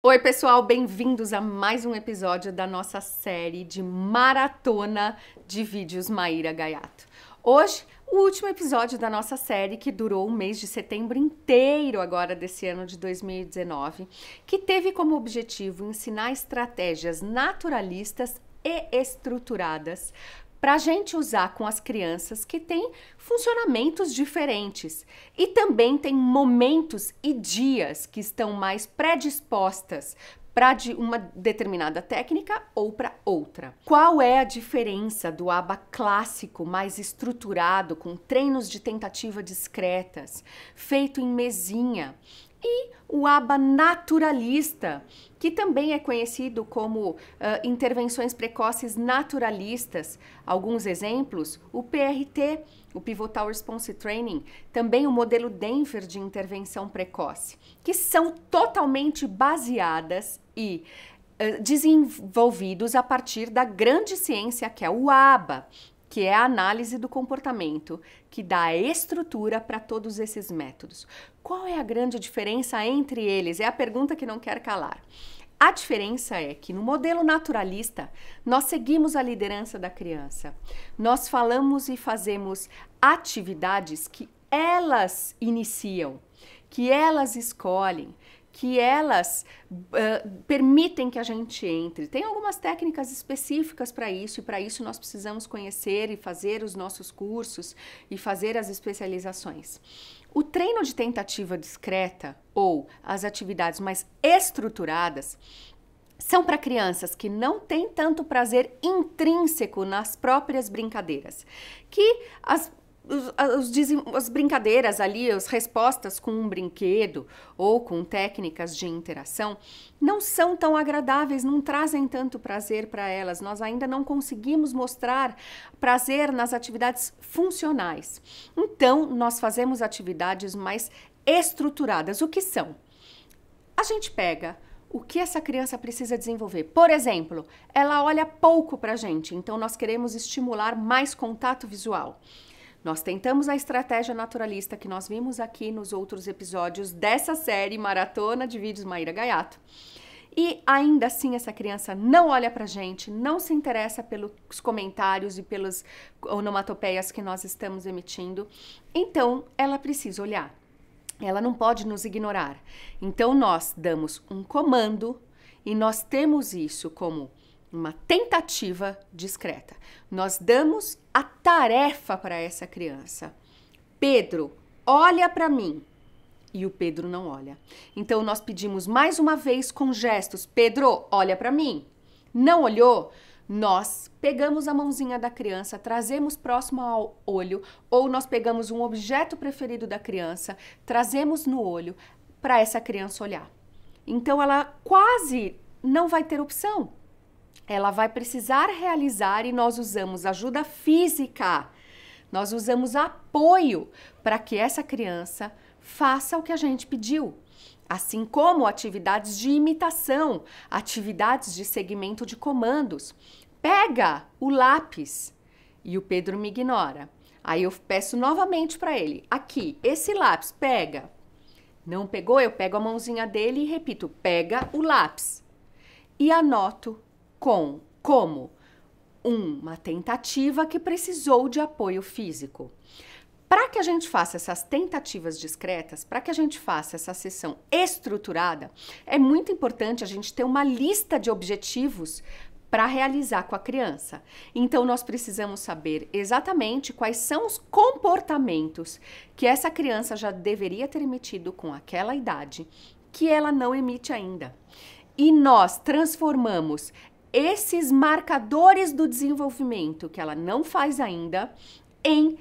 Oi, pessoal, bem-vindos a mais um episódio da nossa série de maratona de vídeos Maíra Gaiato. Hoje, o último episódio da nossa série que durou o mês de setembro inteiro agora desse ano de 2019, que teve como objetivo ensinar estratégias naturalistas e estruturadas para a gente usar com as crianças que têm funcionamentos diferentes e também tem momentos e dias que estão mais predispostas para de uma determinada técnica ou para outra. Qual é a diferença do aba clássico mais estruturado com treinos de tentativa discretas, feito em mesinha, e o aba naturalista, que também é conhecido como uh, intervenções precoces naturalistas. Alguns exemplos: o PRT, o Pivotal Response Training, também o modelo Denver de intervenção precoce, que são totalmente baseadas e uh, desenvolvidos a partir da grande ciência que é o ABA, que é a análise do comportamento, que dá estrutura para todos esses métodos. Qual é a grande diferença entre eles? É a pergunta que não quer calar. A diferença é que no modelo naturalista, nós seguimos a liderança da criança. Nós falamos e fazemos atividades que elas iniciam, que elas escolhem, que elas uh, permitem que a gente entre. Tem algumas técnicas específicas para isso, e para isso nós precisamos conhecer e fazer os nossos cursos e fazer as especializações. O treino de tentativa discreta ou as atividades mais estruturadas são para crianças que não têm tanto prazer intrínseco nas próprias brincadeiras, que as os, os, as brincadeiras ali, as respostas com um brinquedo ou com técnicas de interação não são tão agradáveis, não trazem tanto prazer para elas. Nós ainda não conseguimos mostrar prazer nas atividades funcionais. Então, nós fazemos atividades mais estruturadas. O que são? A gente pega o que essa criança precisa desenvolver. Por exemplo, ela olha pouco para a gente, então nós queremos estimular mais contato visual. Nós tentamos a estratégia naturalista que nós vimos aqui nos outros episódios dessa série Maratona de Vídeos Maíra Gaiato. E ainda assim essa criança não olha pra gente, não se interessa pelos comentários e pelas onomatopeias que nós estamos emitindo. Então, ela precisa olhar. Ela não pode nos ignorar. Então nós damos um comando e nós temos isso como uma tentativa discreta. Nós damos a tarefa para essa criança. Pedro, olha para mim. E o Pedro não olha. Então nós pedimos mais uma vez com gestos: Pedro, olha para mim. Não olhou? Nós pegamos a mãozinha da criança, trazemos próximo ao olho, ou nós pegamos um objeto preferido da criança, trazemos no olho para essa criança olhar. Então ela quase não vai ter opção, ela vai precisar realizar e nós usamos ajuda física, nós usamos apoio para que essa criança faça o que a gente pediu. Assim como atividades de imitação, atividades de segmento de comandos. Pega o lápis e o Pedro me ignora. Aí eu peço novamente para ele: aqui, esse lápis, pega. Não pegou? Eu pego a mãozinha dele e repito: pega o lápis. E anoto com como uma tentativa que precisou de apoio físico. Para que a gente faça essas tentativas discretas, para que a gente faça essa sessão estruturada, é muito importante a gente ter uma lista de objetivos para realizar com a criança. Então, nós precisamos saber exatamente quais são os comportamentos que essa criança já deveria ter emitido com aquela idade, que ela não emite ainda. E nós transformamos esses marcadores do desenvolvimento que ela não faz ainda em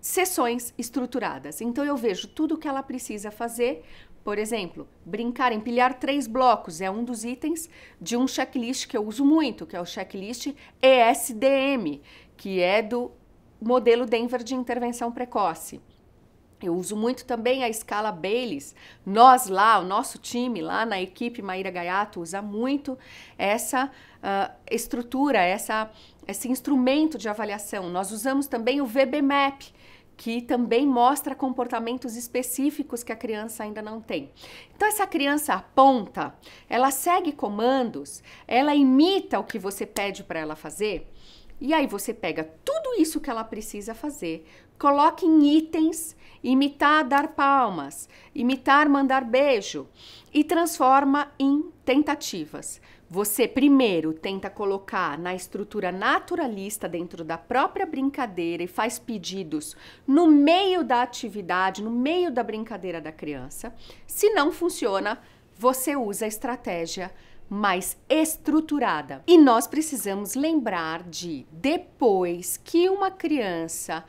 sessões estruturadas. Então eu vejo tudo o que ela precisa fazer. Por exemplo, brincar, empilhar três blocos é um dos itens de um checklist que eu uso muito, que é o checklist ESDM, que é do modelo Denver de intervenção precoce. Eu uso muito também a escala Baylis. Nós lá, o nosso time lá na equipe Maíra Gaiato usa muito essa uh, estrutura, essa, esse instrumento de avaliação. Nós usamos também o VBMAP, que também mostra comportamentos específicos que a criança ainda não tem. Então essa criança aponta, ela segue comandos, ela imita o que você pede para ela fazer. E aí você pega tudo isso que ela precisa fazer, Coloque em itens, imitar dar palmas, imitar mandar beijo e transforma em tentativas. Você primeiro tenta colocar na estrutura naturalista dentro da própria brincadeira e faz pedidos no meio da atividade, no meio da brincadeira da criança. Se não funciona, você usa a estratégia mais estruturada. E nós precisamos lembrar de depois que uma criança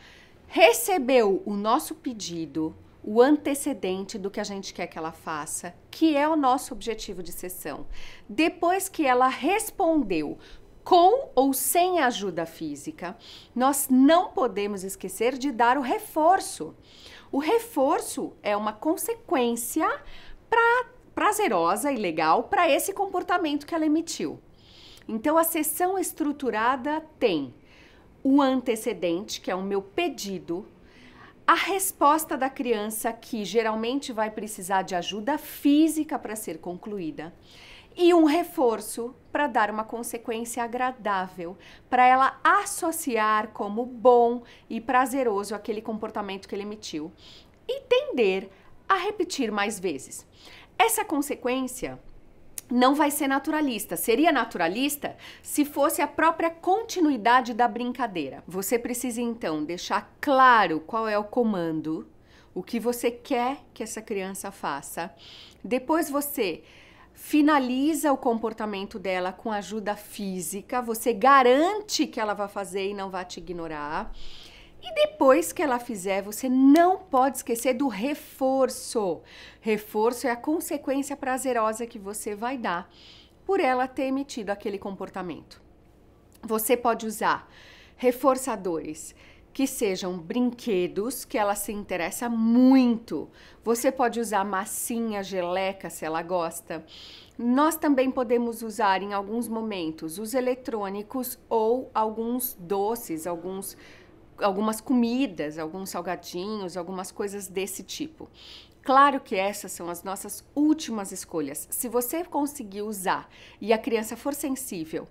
recebeu o nosso pedido, o antecedente do que a gente quer que ela faça, que é o nosso objetivo de sessão. Depois que ela respondeu com ou sem ajuda física, nós não podemos esquecer de dar o reforço. O reforço é uma consequência pra, prazerosa e legal para esse comportamento que ela emitiu. Então, a sessão estruturada tem o antecedente, que é o meu pedido, a resposta da criança, que geralmente vai precisar de ajuda física para ser concluída, e um reforço para dar uma consequência agradável, para ela associar como bom e prazeroso aquele comportamento que ele emitiu e tender a repetir mais vezes. Essa consequência não vai ser naturalista. Seria naturalista se fosse a própria continuidade da brincadeira. Você precisa então deixar claro qual é o comando, o que você quer que essa criança faça. Depois você finaliza o comportamento dela com ajuda física, você garante que ela vai fazer e não vai te ignorar. E depois que ela fizer, você não pode esquecer do reforço. Reforço é a consequência prazerosa que você vai dar por ela ter emitido aquele comportamento. Você pode usar reforçadores que sejam brinquedos que ela se interessa muito. Você pode usar massinha, geleca, se ela gosta. Nós também podemos usar em alguns momentos os eletrônicos ou alguns doces, alguns algumas comidas, alguns salgadinhos, algumas coisas desse tipo. Claro que essas são as nossas últimas escolhas. Se você conseguir usar e a criança for sensível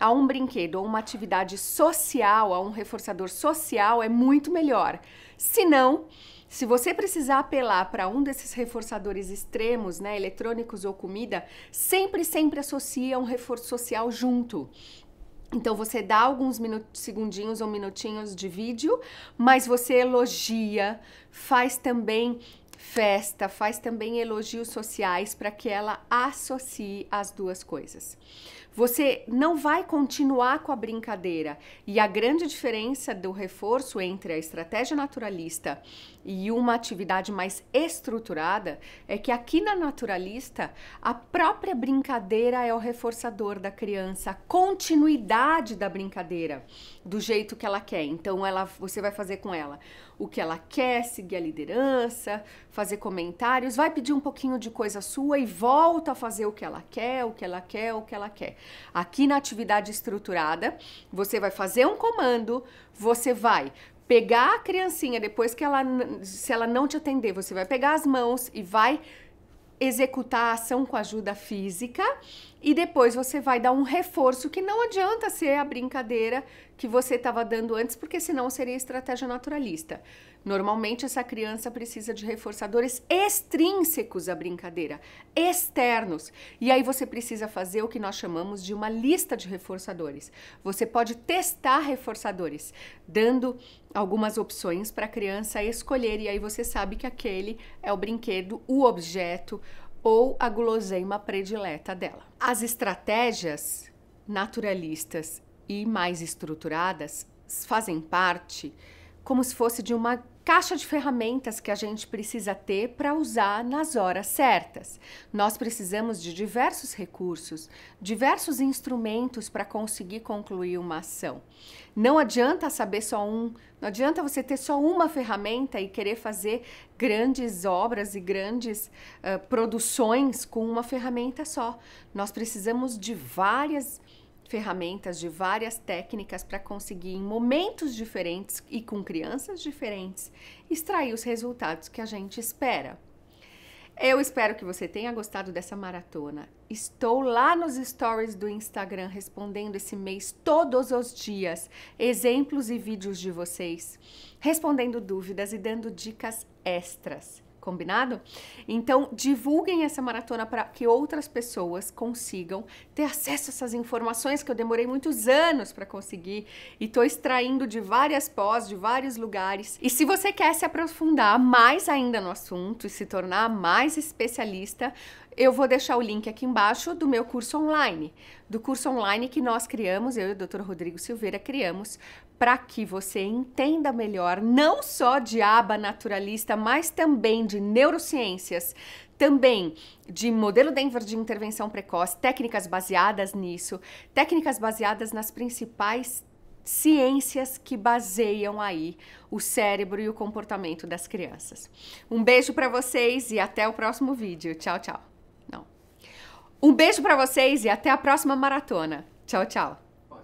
a um brinquedo ou uma atividade social, a um reforçador social, é muito melhor. Se não, se você precisar apelar para um desses reforçadores extremos, né, eletrônicos ou comida, sempre, sempre associa um reforço social junto. Então você dá alguns minutos, segundinhos ou minutinhos de vídeo, mas você elogia, faz também festa, faz também elogios sociais para que ela associe as duas coisas você não vai continuar com a brincadeira. E a grande diferença do reforço entre a estratégia naturalista e uma atividade mais estruturada é que aqui na naturalista, a própria brincadeira é o reforçador da criança, a continuidade da brincadeira, do jeito que ela quer. Então ela você vai fazer com ela o que ela quer, seguir a liderança, fazer comentários, vai pedir um pouquinho de coisa sua e volta a fazer o que ela quer, o que ela quer, o que ela quer. Aqui na atividade estruturada, você vai fazer um comando, você vai pegar a criancinha depois que ela se ela não te atender, você vai pegar as mãos e vai executar a ação com ajuda física e depois você vai dar um reforço que não adianta ser a brincadeira que você estava dando antes, porque senão seria estratégia naturalista. Normalmente essa criança precisa de reforçadores extrínsecos à brincadeira, externos. E aí você precisa fazer o que nós chamamos de uma lista de reforçadores. Você pode testar reforçadores, dando algumas opções para a criança escolher e aí você sabe que aquele é o brinquedo, o objeto, ou a guloseima predileta dela. As estratégias naturalistas e mais estruturadas fazem parte como se fosse de uma caixa de ferramentas que a gente precisa ter para usar nas horas certas. Nós precisamos de diversos recursos, diversos instrumentos para conseguir concluir uma ação. Não adianta saber só um, não adianta você ter só uma ferramenta e querer fazer grandes obras e grandes uh, produções com uma ferramenta só. Nós precisamos de várias ferramentas ferramentas de várias técnicas para conseguir, em momentos diferentes e com crianças diferentes, extrair os resultados que a gente espera. Eu espero que você tenha gostado dessa maratona. Estou lá nos stories do Instagram respondendo esse mês todos os dias exemplos e vídeos de vocês, respondendo dúvidas e dando dicas extras. Combinado? Então, divulguem essa maratona para que outras pessoas consigam ter acesso a essas informações que eu demorei muitos anos para conseguir e estou extraindo de várias pós, de vários lugares. E se você quer se aprofundar mais ainda no assunto e se tornar mais especialista, eu vou deixar o link aqui embaixo do meu curso online, do curso online que nós criamos, eu e o Dr. Rodrigo Silveira criamos, para que você entenda melhor não só de aba naturalista, mas também de neurociências, também de modelo Denver de intervenção precoce, técnicas baseadas nisso, técnicas baseadas nas principais ciências que baseiam aí o cérebro e o comportamento das crianças. Um beijo para vocês e até o próximo vídeo. Tchau, tchau. Um beijo para vocês e até a próxima maratona. Tchau, tchau.